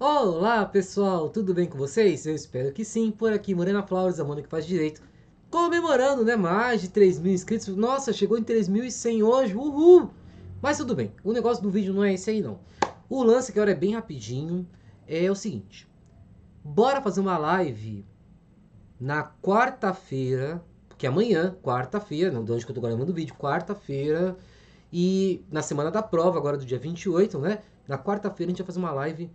Olá pessoal, tudo bem com vocês? Eu espero que sim, por aqui Morena Flowers, a Mônica faz direito Comemorando, né, mais de 3 mil inscritos Nossa, chegou em 3.100 hoje, uhul! Mas tudo bem, o negócio do vídeo não é esse aí não O lance que agora é bem rapidinho É o seguinte Bora fazer uma live Na quarta-feira Porque amanhã, quarta-feira Não, de onde que eu tô gravando o vídeo, quarta-feira E na semana da prova Agora do dia 28, né Na quarta-feira a gente vai fazer uma live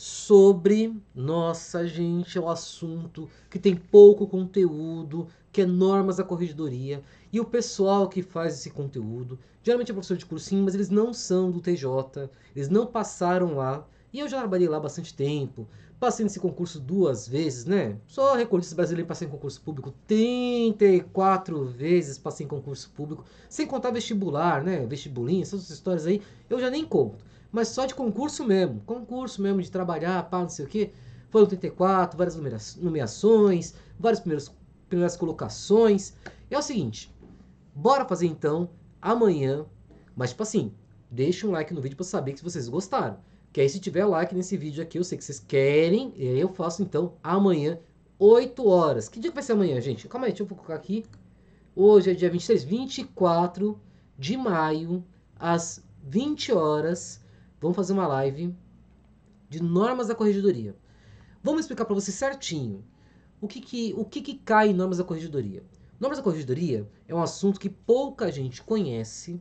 sobre, nossa gente, é um assunto que tem pouco conteúdo, que é normas da corregedoria, e o pessoal que faz esse conteúdo, geralmente é professor de cursinho, mas eles não são do TJ, eles não passaram lá, e eu já trabalhei lá bastante tempo, passei nesse concurso duas vezes, né? Só recordista brasileiro passei em concurso público 34 vezes, passei em concurso público, sem contar vestibular, né? Vestibulinho, essas histórias aí, eu já nem conto mas só de concurso mesmo. Concurso mesmo de trabalhar, pá, não sei o quê. Foram 34, várias nomeações, várias primeiras, primeiras colocações. é o seguinte, bora fazer então amanhã. Mas, tipo assim, deixa um like no vídeo para saber que vocês gostaram. Que aí se tiver like nesse vídeo aqui, eu sei que vocês querem. E aí eu faço então amanhã, 8 horas. Que dia que vai ser amanhã, gente? Calma aí, deixa eu colocar aqui. Hoje é dia 23, 24 de maio, às 20 horas Vamos fazer uma live de normas da corregedoria. Vamos explicar para você certinho o que, que, o que, que cai em normas da corregedoria. Normas da corregedoria é um assunto que pouca gente conhece.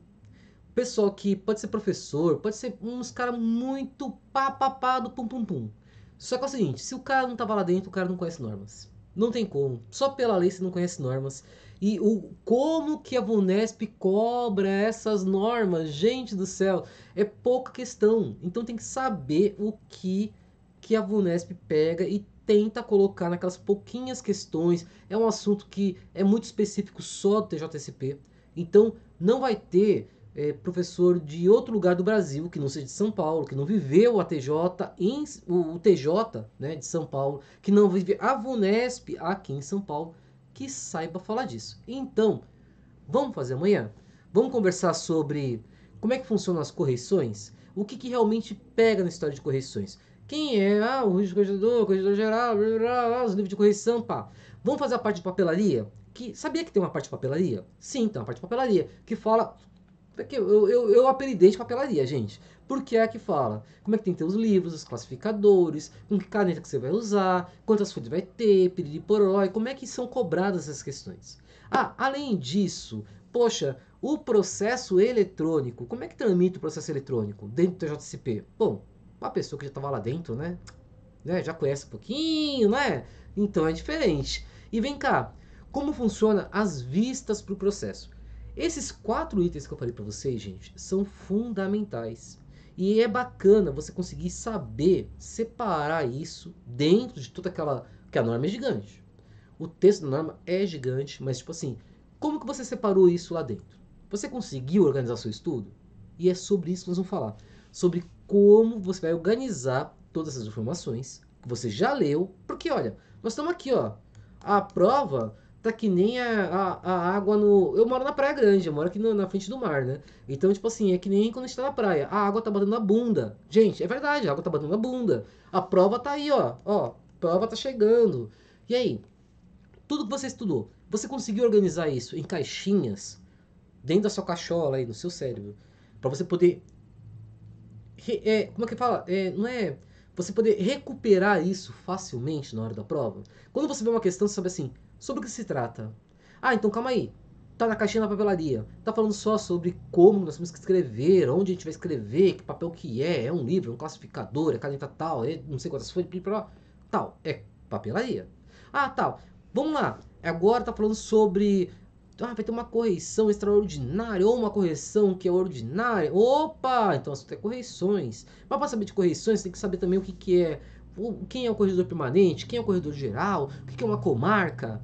pessoal que pode ser professor, pode ser uns caras muito papapá do pum pum pum. Só que é o seguinte, se o cara não tava lá dentro, o cara não conhece normas. Não tem como. Só pela lei você não conhece normas. E o como que a Vunesp cobra essas normas, gente do céu, é pouca questão. Então tem que saber o que que a Vunesp pega e tenta colocar naquelas pouquinhas questões. É um assunto que é muito específico só do TJSP. Então não vai ter é, professor de outro lugar do Brasil, que não seja de São Paulo, que não viveu a TJ, em, o, o TJ né, de São Paulo, que não vive a VUNESP aqui em São Paulo, que saiba falar disso. Então, vamos fazer amanhã? Vamos conversar sobre como é que funcionam as correções? O que, que realmente pega na história de correções? Quem é? Ah, o corregedor, corregedor geral, blá, blá, blá, os livros de correção, pá. Vamos fazer a parte de papelaria? Que, sabia que tem uma parte de papelaria? Sim, tem uma parte de papelaria que fala é eu, eu, eu apelidei de papelaria, gente. Porque é que fala como é que tem que ter os livros, os classificadores, com que caneta que você vai usar, quantas folhas vai ter, piririporó, e como é que são cobradas essas questões. Ah, além disso, poxa, o processo eletrônico, como é que tramita o processo eletrônico dentro do TJCP? Bom, uma pessoa que já estava lá dentro, né? né? Já conhece um pouquinho, né? Então é diferente. E vem cá, como funciona as vistas para o processo? Esses quatro itens que eu falei para vocês, gente, são fundamentais. E é bacana você conseguir saber separar isso dentro de toda aquela. que a norma é gigante. O texto da norma é gigante, mas tipo assim, como que você separou isso lá dentro? Você conseguiu organizar seu estudo? E é sobre isso que nós vamos falar. Sobre como você vai organizar todas essas informações que você já leu. Porque, olha, nós estamos aqui, ó. A prova tá que nem a, a, a, água no. Eu moro na Praia Grande, eu moro aqui na, na, frente do mar, né? Então, tipo assim, é que nem quando a gente tá na praia. A água tá batendo na bunda. Gente, é verdade, a água tá batendo na bunda. A prova tá aí, ó. Ó, a prova tá chegando. E aí? Tudo que você estudou, você conseguiu organizar isso em caixinhas dentro da sua cachola aí, no seu cérebro, para você poder. É, como é que fala? É, não é você poder recuperar isso facilmente na hora da prova. Quando você vê uma questão, você sabe assim, Sobre o que se trata? Ah, então calma aí. Tá na caixinha da papelaria. Tá falando só sobre como nós temos que escrever, onde a gente vai escrever, que papel que é, é um livro, é um classificador, é caneta tal, é não sei quantas folhas, tal. É papelaria. Ah, tal. Vamos lá. Agora tá falando sobre ah, vai ter uma correção extraordinária, ou uma correção que é ordinária. Opa! Então, assunto é correções. Mas para saber de correções, tem que saber também o que, que é quem é o corredor permanente, quem é o corredor geral, o que é uma comarca.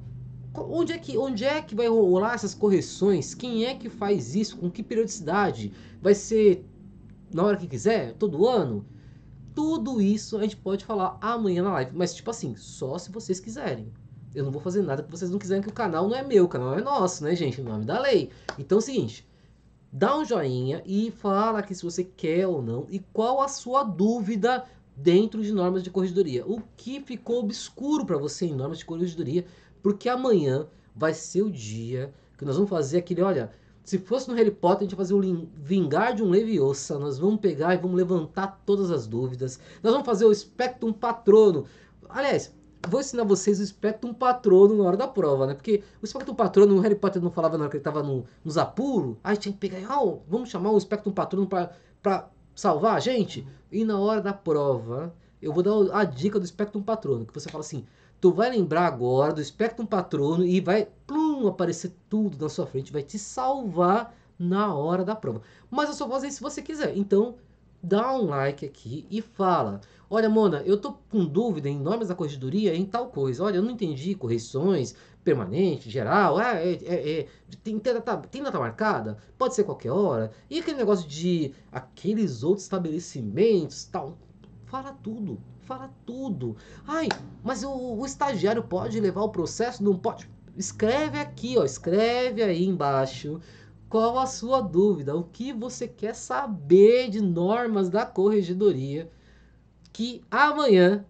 Onde é, que, onde é que vai rolar essas correções? Quem é que faz isso? Com que periodicidade? Vai ser na hora que quiser? Todo ano? Tudo isso a gente pode falar amanhã na live, mas tipo assim, só se vocês quiserem. Eu não vou fazer nada que vocês não quiserem, que o canal não é meu, o canal é nosso, né, gente? O nome da lei. Então é o seguinte, dá um joinha e fala aqui se você quer ou não e qual a sua dúvida dentro de normas de corregedoria. O que ficou obscuro para você em normas de corregedoria, porque amanhã vai ser o dia que nós vamos fazer aquele, olha, se fosse no Harry Potter, a gente ia fazer o Vingar de um Leviosa, nós vamos pegar e vamos levantar todas as dúvidas. Nós vamos fazer o Spectrum Patrono. Aliás, vou ensinar vocês o Spectrum Patrono na hora da prova, né? Porque o Spectrum Patrono, o Harry Potter não falava na hora que ele estava no, nos apuros. Aí tinha que pegar, ah, vamos chamar o Spectrum Patrono para salvar a gente? E na hora da prova, eu vou dar a dica do Spectrum Patrono, que você fala assim, tu vai lembrar agora do Spectrum Patrono e vai plum, aparecer tudo na sua frente, vai te salvar na hora da prova. Mas eu só vou fazer se você quiser. Então, dá um like aqui e fala: Olha, Mona, eu tô com dúvida em normas da corregedoria em tal coisa. Olha, eu não entendi correções permanente, geral, é, é, é, é tem, data, tem data marcada, pode ser qualquer hora. E aquele negócio de aqueles outros estabelecimentos, tal. Fala tudo, fala tudo. Ai, mas o, o estagiário pode levar o processo? Não pode? Escreve aqui, ó, escreve aí embaixo qual a sua dúvida? O que você quer saber de normas da corregedoria? Que amanhã,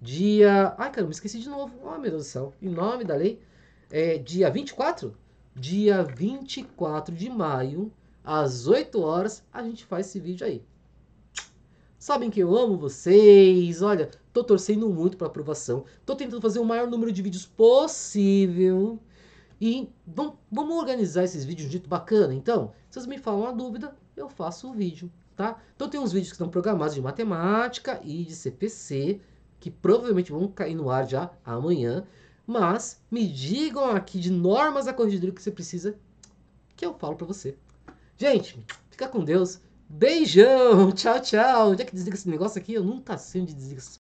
dia. Ai, caramba, esqueci de novo. Oh, meu Deus do céu. Em nome da lei, é dia 24? Dia 24 de maio, às 8 horas, a gente faz esse vídeo aí. Sabem que eu amo vocês. Olha, tô torcendo muito para aprovação. Tô tentando fazer o maior número de vídeos possível e vamos, vamos organizar esses vídeos de um jeito bacana, então? Vocês me falam uma dúvida, eu faço o vídeo, tá? Então tem uns vídeos que estão programados de matemática e de CPC, que provavelmente vão cair no ar já amanhã. Mas me digam aqui de normas da corrigidora que você precisa, que eu falo para você. Gente, fica com Deus. Beijão, tchau, tchau. Onde é que desliga esse negócio aqui? Eu nunca sei onde desliga esse